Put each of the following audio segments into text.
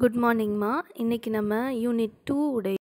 good மார்னிங்மா இன்றைக்கி நம்ம unit two உடைய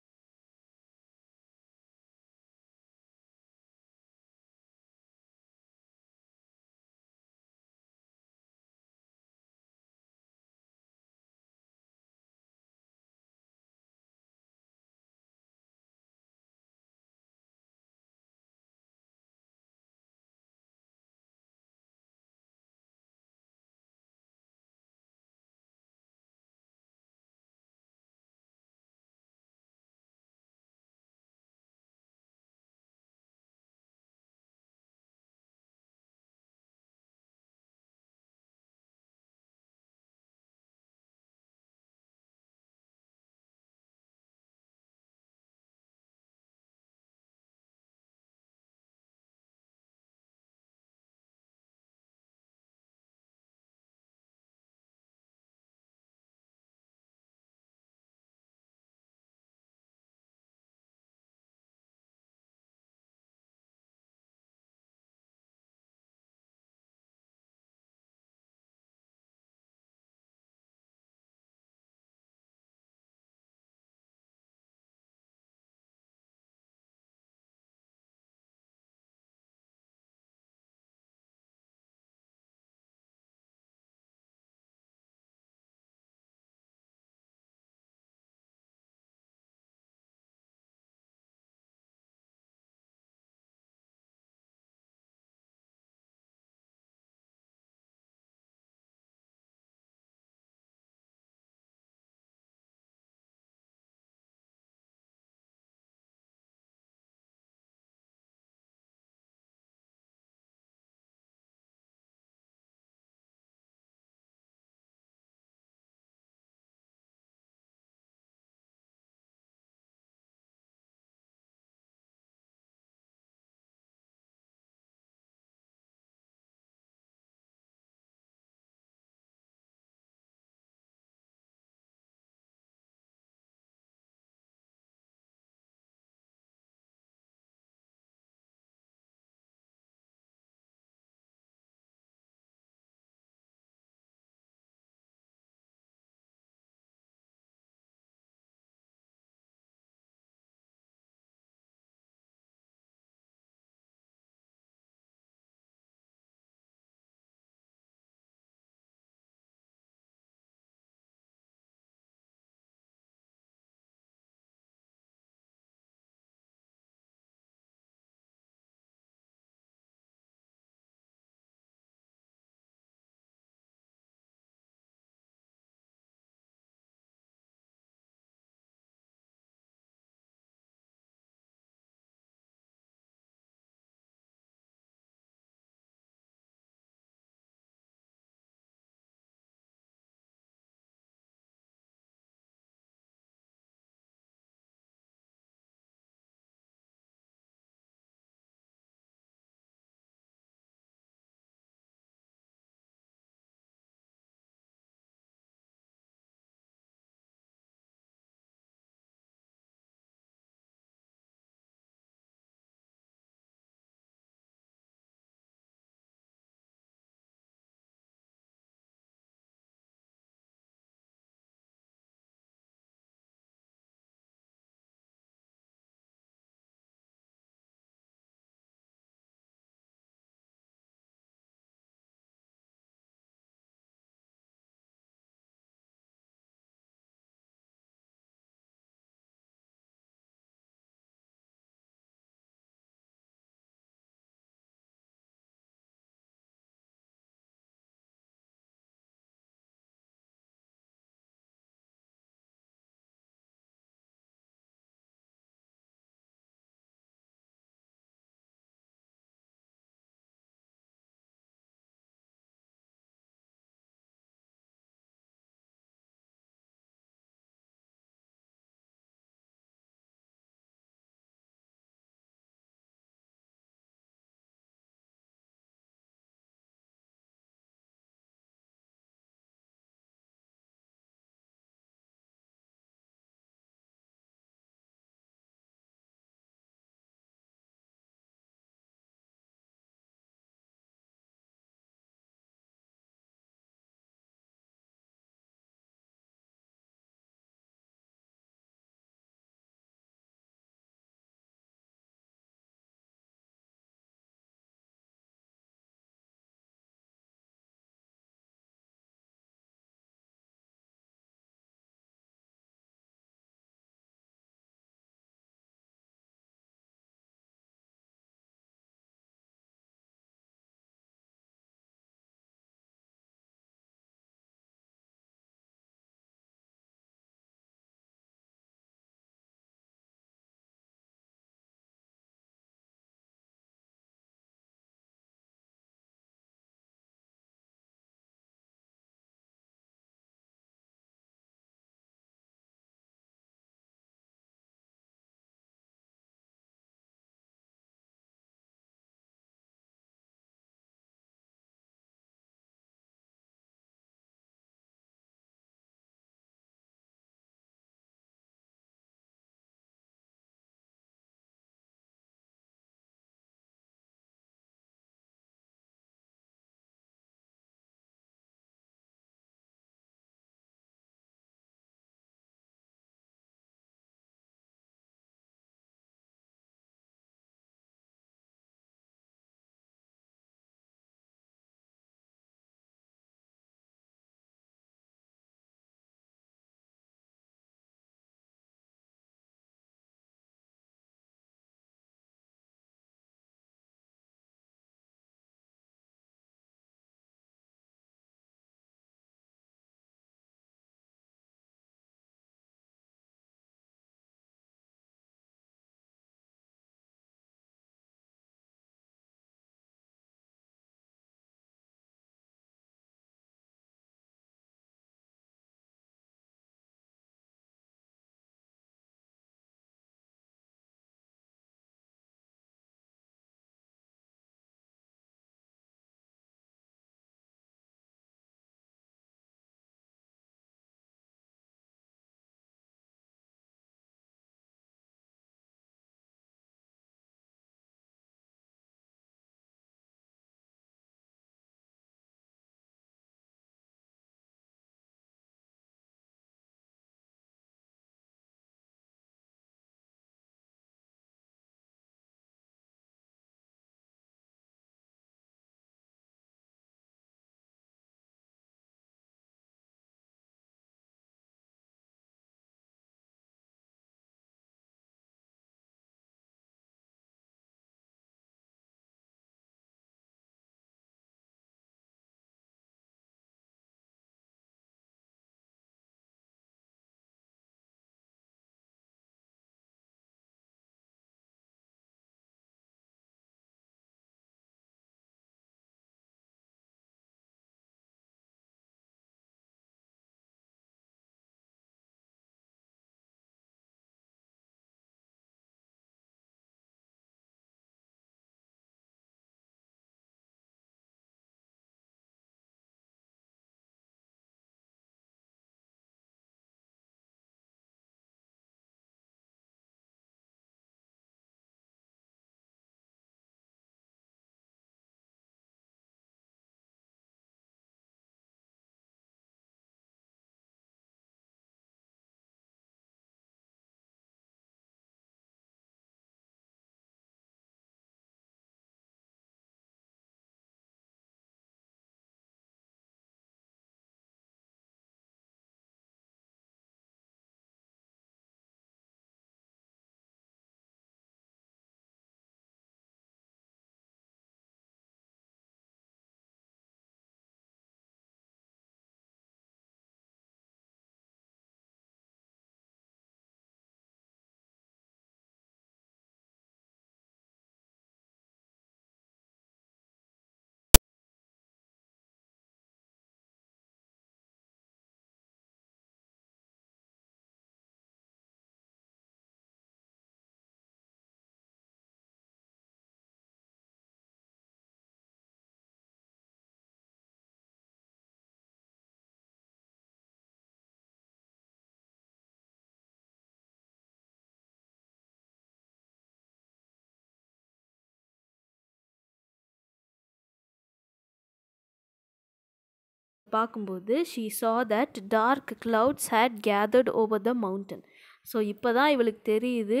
பார்க்கும்போது she saw that dark clouds had gathered over the mountain so இப்போ தான் இவளுக்கு தெரியுது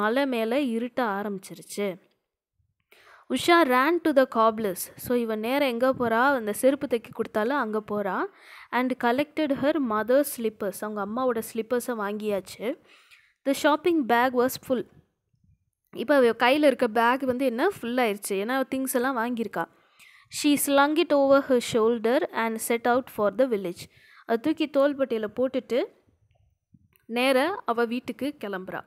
மலை மேலே இருட்ட ஆரம்பிச்சிருச்சு Usha ran to the cobblers so இவன் நேரம் எங்கே போகிறா அந்த செருப்பு தைக்க கொடுத்தாலும் அங்கே போகிறா and collected her mother slippers அவங்க அம்மாவோட ஸ்லிப்பர்ஸை வாங்கியாச்சு the shopping bag was full இப்போ கையில் இருக்க பேக் வந்து என்ன ஃபுல்லாகிடுச்சு ஏன்னா திங்ஸ் எல்லாம் வாங்கியிருக்கா she slung it over her shoulder and set out for the village அது தூக்கி தோள்பட்டியில் போட்டுட்டு நேராக அவள் வீட்டுக்கு கிளம்புறா